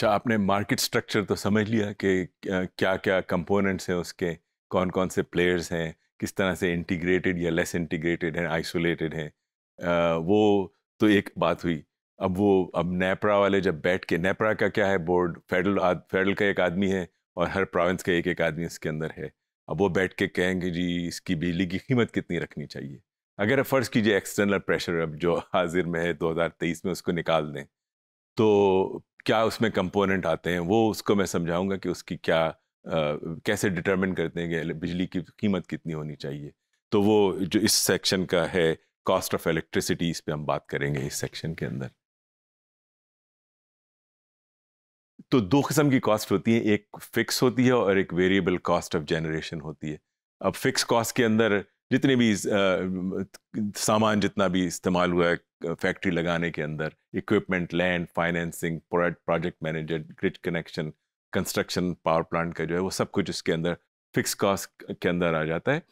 अच्छा आपने market structure तो समझ लिया कि क्या क्या कंपोनेंट्स हैं उसके कौन कौन से प्लेयर्स हैं किस तरह से इंटीग्रेटेड या लेस इंटीग्रेटेड हैं आइसोलेटेड हैं वो तो एक बात हुई अब वो अब नेपरा वाले जब बैठ के नेपरा का क्या है बोर्ड फेडरल फेडरल का एक आदमी है और हर प्रोविंस का एक एक आदमी इसके अंदर है अब वो बैठ के कहेंगे जी इसकी बिजली की कीमत कितनी रखनी चाहिए अगर फ़र्ज़ कीजिए एक्सटर्नल प्रेशर अब जो हाजिर में है 2023 में उसको निकाल दें तो क्या उसमें कंपोनेंट आते हैं वो उसको मैं समझाऊंगा कि उसकी क्या आ, कैसे डिटरमिन करते हैं कि बिजली की कीमत कितनी होनी चाहिए तो वो जो इस सेक्शन का है कॉस्ट ऑफ इलेक्ट्रिसिटी इस पर हम बात करेंगे इस सेक्शन के अंदर तो दो किस्म की कॉस्ट होती है एक फिक्स होती है और एक वेरिएबल कॉस्ट ऑफ जनरेशन होती है अब फिक्स कॉस्ट के अंदर जितने भी सामान जितना भी इस्तेमाल हुआ है फैक्ट्री लगाने के अंदर equipment land financing project manager grid connection construction power plant का जो है वो सब कुछ इसके अंदर फिक्स कॉस्ट के अंदर आ जाता है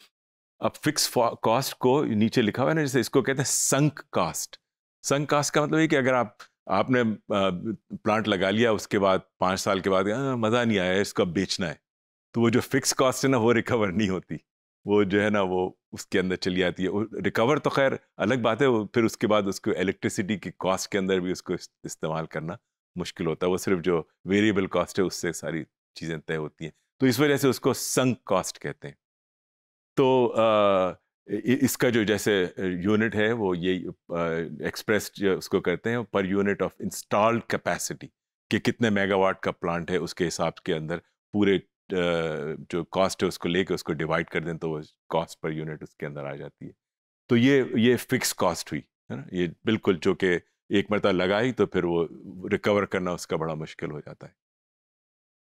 अब फिक्स कॉस्ट को नीचे लिखा हुआ है ना जैसे इसको कहते हैं संक कास्ट संक कास्ट का मतलब ये कि अगर आप आपने प्लांट लगा लिया उसके बाद पाँच साल के बाद मज़ा नहीं आया इसको अब बेचना है तो वो जो फिक्स कॉस्ट है ना वो रिकवर नहीं होती वो जो है ना वो उसके अंदर चली आती है रिकवर तो खैर अलग बात है फिर उसके बाद उसको इलेक्ट्रिसिटी की कॉस्ट के अंदर भी उसको इस्तेमाल करना मुश्किल होता है वो सिर्फ जो वेरिएबल कॉस्ट है उससे सारी चीज़ें तय होती हैं तो इस वजह से उसको संक कॉस्ट कहते हैं तो आ, इसका जो जैसे यूनिट है वो ये एक्सप्रेस उसको कहते हैं पर यूनिट ऑफ इंस्टॉल्ड कैपेसिटी कि कितने मेगावाट का प्लांट है उसके हिसाब के अंदर पूरे जो कॉस्ट है उसको लेके उसको डिवाइड कर दें तो वो कॉस्ट पर यूनिट उसके अंदर आ जाती है तो ये ये फिक्स कॉस्ट हुई है ना ये बिल्कुल जो कि एक मरतब लगाई तो फिर वो रिकवर करना उसका बड़ा मुश्किल हो जाता है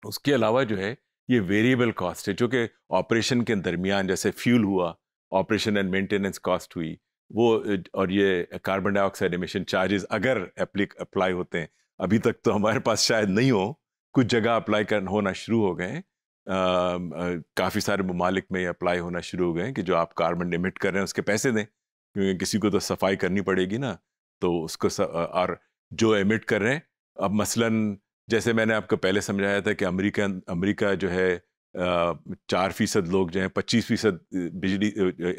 उसके अलावा जो है ये वेरिएबल कॉस्ट है जो कि ऑपरेशन के दरमियान जैसे फ्यूल हुआ ऑपरेशन एंड मेंटेनेंस कॉस्ट हुई वो और ये कार्बन डाइऑक्साइड एमिशन चार्जेस अगर अप्लाई होते हैं अभी तक तो हमारे पास शायद नहीं हो कुछ जगह अप्लाई कर होना शुरू हो गए हैं काफ़ी सारे ममालिक में अप्लाई होना शुरू हो गए हैं कि जो आप कार्बन एमिट कर रहे हैं उसके पैसे दें क्योंकि किसी को तो सफाई करनी पड़ेगी ना तो उसको स, और जो एमिट कर रहे हैं अब मसलन जैसे मैंने आपको पहले समझाया था कि अमेरिका अमेरिका जो है चार फीसद लोग जो हैं पच्चीस फीसद बिजली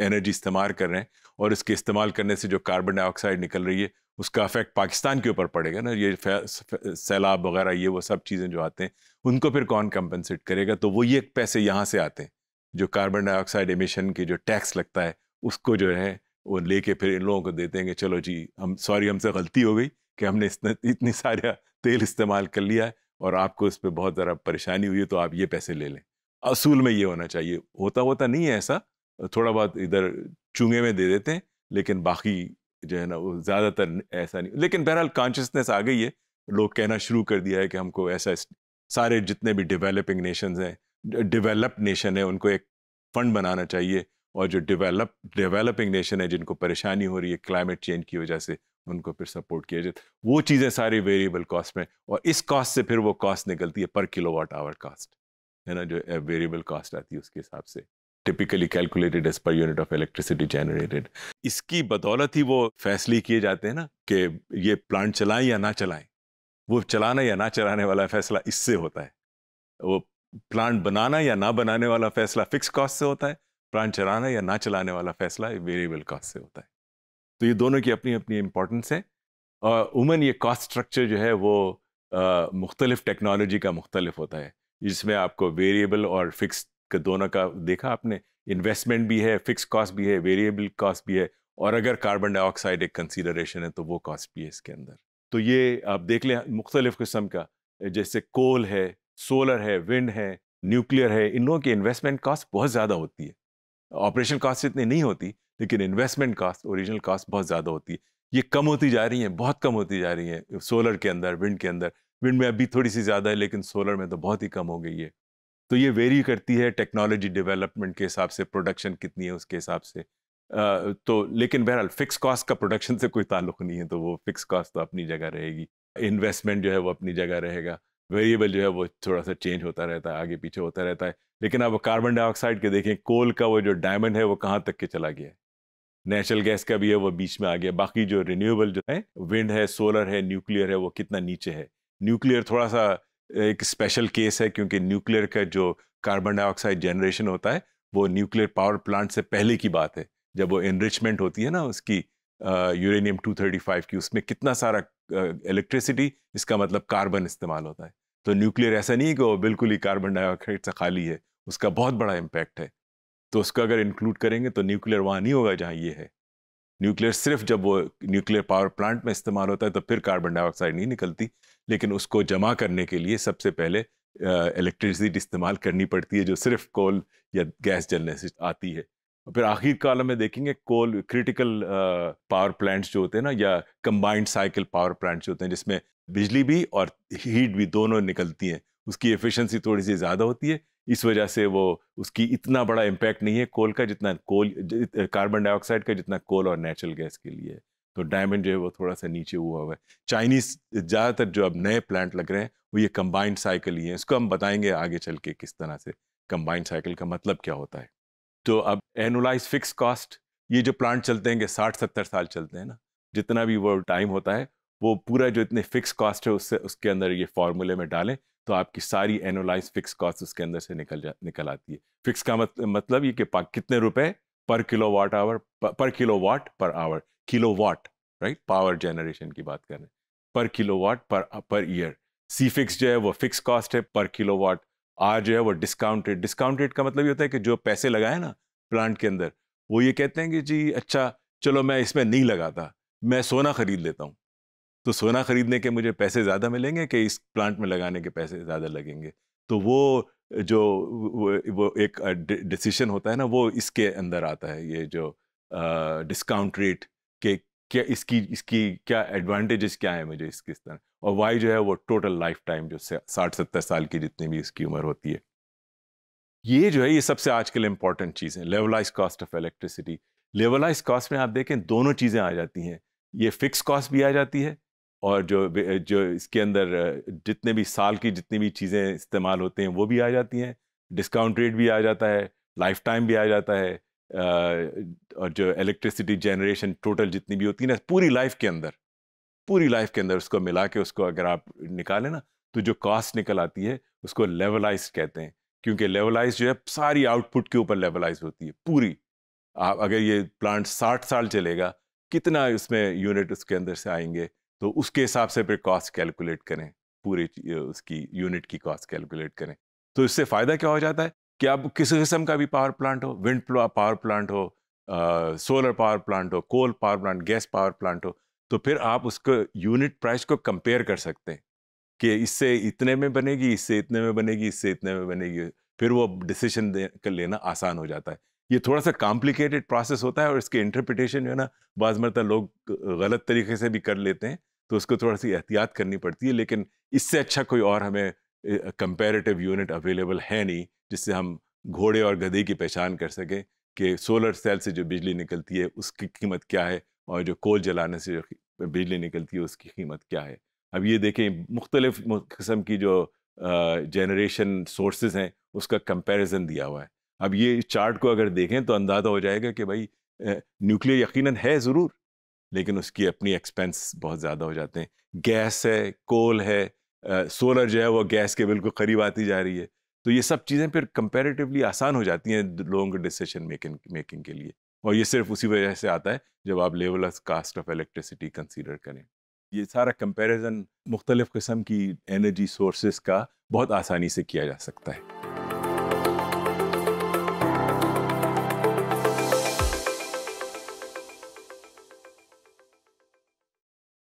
एनर्जी इस्तेमाल कर रहे हैं और इसके इस्तेमाल करने से जो कार्बन डाइऑक्साइड निकल रही है उसका अफेक्ट पाकिस्तान के ऊपर पड़ेगा ना ये सैलाब वगैरह ये वो सब चीज़ें जो आते हैं उनको फिर कौन कंपनसेट करेगा तो वो ये पैसे यहाँ से आते हैं जो कार्बन डाइऑक्साइड एमिशन की जो टैक्स लगता है उसको जो है वो लेके फिर इन लोगों को देते हैं कि चलो जी हम सॉरी हमसे गलती हो गई कि हमने इतनी सारा तेल इस्तेमाल कर लिया है और आपको इस पर बहुत ज़रा परेशानी हुई है तो आप ये पैसे ले लें असूल में ये होना चाहिए होता होता नहीं है ऐसा थोड़ा बहुत इधर चूंगे में दे देते हैं लेकिन बाकी जो है ना वो ज़्यादातर ऐसा नहीं लेकिन बहरहाल कॉन्शियसनेस आ गई है लोग कहना शुरू कर दिया है कि हमको ऐसा सारे जितने भी डेवलपिंग नेशंस हैं डेवलप्ड नेशन है उनको एक फंड बनाना चाहिए और जो डेवलप डेवलपिंग नेशन है जिनको परेशानी हो रही है क्लाइमेट चेंज की वजह से उनको फिर सपोर्ट किया जाए वो चीज़ें सारी वेरिएबल कॉस्ट में और इस कॉस्ट से फिर वो कॉस्ट निकलती है पर वाट आवर कॉस्ट है ना जो वेरिएबल कॉस्ट आती है उसके हिसाब से typically calculated as per unit of electricity generated इसकी बदौलत ही वो फैसले किए जाते हैं ना कि ये प्लांट चलाएं या ना चलाएं वो चलाना या ना चलाने वाला फैसला इससे होता है वो प्लांट बनाना या ना बनाने वाला फैसला फिक्स कॉस्ट से होता है प्लांट चलाना या ना चलाने वाला फैसला वेरिएबल कॉस्ट से होता है तो ये दोनों की अपनी अपनी इम्पोर्टेंस है और उमन ये कॉस्ट स्ट्रक्चर जो है वो मुख्तलिफ टेक्नोलॉजी का मुख्तलिफ होता है जिसमें आपको वेरिएबल और फिक्स के दोनों का देखा आपने इन्वेस्टमेंट भी है फिक्स कॉस्ट भी है वेरिएबल कॉस्ट भी है और अगर कार्बन डाइऑक्साइड एक कंसीडरेशन है तो वो कॉस्ट भी है इसके अंदर तो ये आप देख लें मुख्तलिफ़ किस्म का जैसे कोल है सोलर है विंड है न्यूक्लियर है इन लोगों की इन्वेस्टमेंट कास्ट बहुत ज़्यादा होती है ऑपरेशन कास्ट इतनी नहीं होती लेकिन इन्वेस्टमेंट कास्ट ओरिजिनल कास्ट बहुत ज़्यादा होती है ये कम होती जा रही हैं बहुत कम होती जा रही हैं सोलर के अंदर विंड के अंदर विंड में अभी थोड़ी सी ज़्यादा है लेकिन सोलर में तो बहुत ही कम हो गई है तो ये वेरी करती है टेक्नोलॉजी डेवलपमेंट के हिसाब से प्रोडक्शन कितनी है उसके हिसाब से तो लेकिन बहरहाल फिक्स कॉस्ट का प्रोडक्शन से कोई ताल्लुक नहीं है तो वो फिक्स कॉस्ट तो अपनी जगह रहेगी इन्वेस्टमेंट जो है वो अपनी जगह रहेगा वेरिएबल जो है वो थोड़ा सा चेंज होता रहता है आगे पीछे होता रहता है लेकिन अब कार्बन डाइऑक्साइड के देखें कोल का वो जो डायमंड है वो कहाँ तक के चला गया है नेचुरल गैस का भी है वो बीच में आ गया बाकी जो रिन्यूएबल जो है विंड है सोलर है न्यूक्लियर है वो कितना नीचे है न्यूक्लियर थोड़ा सा एक स्पेशल केस है क्योंकि न्यूक्लियर का जो कार्बन डाइऑक्साइड जनरेशन होता है वो न्यूक्लियर पावर प्लांट से पहले की बात है जब वो इनरिचमेंट होती है ना उसकी यूरेनियम टू थर्टी फाइव की उसमें कितना सारा इलेक्ट्रिसिटी इसका मतलब कार्बन इस्तेमाल होता है तो न्यूक्लियर ऐसा नहीं है कि वो बिल्कुल ही कार्बन डाइऑक्साइड से खाली है उसका बहुत बड़ा इम्पैक्ट है तो उसका अगर इंक्लूड करेंगे तो न्यूक्लियर वहाँ नहीं होगा जहाँ ये है न्यूक्लियर सिर्फ जब वो न्यूक्लियर पावर प्लांट में इस्तेमाल होता है तो फिर कार्बन डाइऑक्साइड नहीं निकलती लेकिन उसको जमा करने के लिए सबसे पहले इलेक्ट्रिसिटी इस्तेमाल करनी पड़ती है जो सिर्फ कोल या गैस जलने से आती है फिर आखिर काल में देखेंगे कोल क्रिटिकल पावर प्लांट्स जो होते हैं ना या कंबाइंड साइकिल पावर प्लांट्स होते हैं जिसमें बिजली भी और हीट भी दोनों निकलती हैं उसकी एफिशिएंसी थोड़ी सी ज़्यादा होती है इस वजह से वो उसकी इतना बड़ा इम्पैक्ट नहीं है कोल का जितना कोल कार्बन डाइऑक्साइड का जितना कोल और नेचुरल गैस के लिए है तो डायमंड जो है वो थोड़ा सा नीचे हुआ हुआ है चाइनीज ज़्यादातर जो अब नए प्लांट लग रहे हैं वो ये कंबाइंड साइकिल ही है इसको हम बताएंगे आगे चल के किस तरह से कंबाइंड साइकिल का मतलब क्या होता है तो अब एनुलाइज फिक्स कॉस्ट ये जो प्लांट चलते हैं साठ सत्तर साल चलते हैं ना जितना भी वो टाइम होता है वो पूरा जो इतने फिक्स कॉस्ट है उससे उसके अंदर ये फॉर्मूले में डालें तो आपकी सारी एनुलाइज फिक्स कॉस्ट उसके अंदर से निकल जा निकल आती है फिक्स का मत, मतलब ये कि कितने रुपए per kilowatt hour per kilowatt per hour kilowatt right power generation की बात करें पर किलो वाट पर पर ईयर सी फिक्स जो है वो फिक्स कॉस्ट है पर किलो वाट आज जो है वो डिस्काउंटेड डिस्काउंटेड का मतलब ये होता है कि जो पैसे लगाए ना प्लांट के अंदर वो ये कहते हैं कि जी अच्छा चलो मैं इसमें नहीं लगाता मैं सोना ख़रीद लेता हूँ तो सोना ख़रीदने के मुझे पैसे ज़्यादा मिलेंगे कि इस प्लांट में लगाने के पैसे ज़्यादा लगेंगे तो वो जो वो, वो एक डिसीशन होता है ना वो इसके अंदर आता है ये जो डिस्काउंट रेट के क्या इसकी इसकी क्या एडवांटेजेस क्या है मुझे इसकी इस तरह और वाई जो है वो टोटल लाइफ टाइम जो साठ सत्तर साल की जितनी भी इसकी उम्र होती है ये जो है ये सबसे आजकल इंपॉर्टेंट चीज़ है levelised cost of electricity levelised cost में आप देखें दोनों चीज़ें आ जाती हैं ये फिक्स कॉस्ट भी आ जाती है और जो जो इसके अंदर जितने भी साल की जितनी भी चीज़ें इस्तेमाल होते हैं वो भी आ जाती हैं डिस्काउंट रेट भी आ जाता है लाइफ टाइम भी आ जाता है और जो इलेक्ट्रिसिटी जनरेशन टोटल जितनी भी होती है ना पूरी लाइफ के अंदर पूरी लाइफ के अंदर उसको मिला के उसको अगर आप निकालें ना तो जो कॉस्ट निकल आती है उसको लेवलाइज कहते हैं क्योंकि लेवलाइज जो है सारी आउटपुट के ऊपर लेवलाइज होती है पूरी आप अगर ये प्लांट साठ साल चलेगा कितना उसमें यूनिट उसके अंदर से आएंगे तो उसके हिसाब से फिर कॉस्ट कैलकुलेट करें पूरे उसकी यूनिट की कॉस्ट कैलकुलेट करें तो इससे फ़ायदा क्या हो जाता है कि अब किसी किस्म का भी पावर प्लांट हो विंड पावर प्लांट हो आ, सोलर पावर प्लांट हो coal power plant gas power plant हो तो फिर आप उसको यूनिट प्राइस को कंपेयर कर सकते हैं कि इससे इतने में बनेगी इससे इतने में बनेगी इससे इतने में बनेगी फिर वो डिसीजन कर लेना आसान हो जाता है ये थोड़ा सा कॉम्प्लिकेटेड प्रोसेस होता है और इसके इंटरप्रिटेशन जो है ना बाज़ मरता लोग गलत तरीके से भी कर लेते हैं तो उसको थोड़ा सी एहतियात करनी पड़ती है लेकिन इससे अच्छा कोई और हमें कंपेरेटिव यूनिट अवेलेबल है नहीं जिससे हम घोड़े और गधे की पहचान कर सकें कि सोलर सेल से जो बिजली निकलती है उसकी कीमत क्या है और जो कोल जलाने से जो बिजली निकलती है उसकी कीमत क्या है अब ये देखें मुख्तलिफ किस्म की जो जनरेशन सोर्सेज हैं उसका कंपैरिजन दिया हुआ है अब ये चार्ट को अगर देखें तो अंदाज़ा हो जाएगा कि भाई न्यूक्लियर यकीनन है ज़रूर लेकिन उसकी अपनी एक्सपेंस बहुत ज़्यादा हो जाते हैं गैस है कोल है सोलर जो है वो गैस के बिल्कुल करीब आती जा रही है तो ये सब चीज़ें फिर कंपेरेटिवली आसान हो जाती हैं लोगों के डिसीजन मेकिंग मेकिंग के लिए और ये सिर्फ उसी वजह से आता है जब आप level of cost of electricity consider करें ये सारा कंपैरिजन मुख्तलिफ़ किस्म की एनर्जी सोर्सेज का बहुत आसानी से किया जा सकता है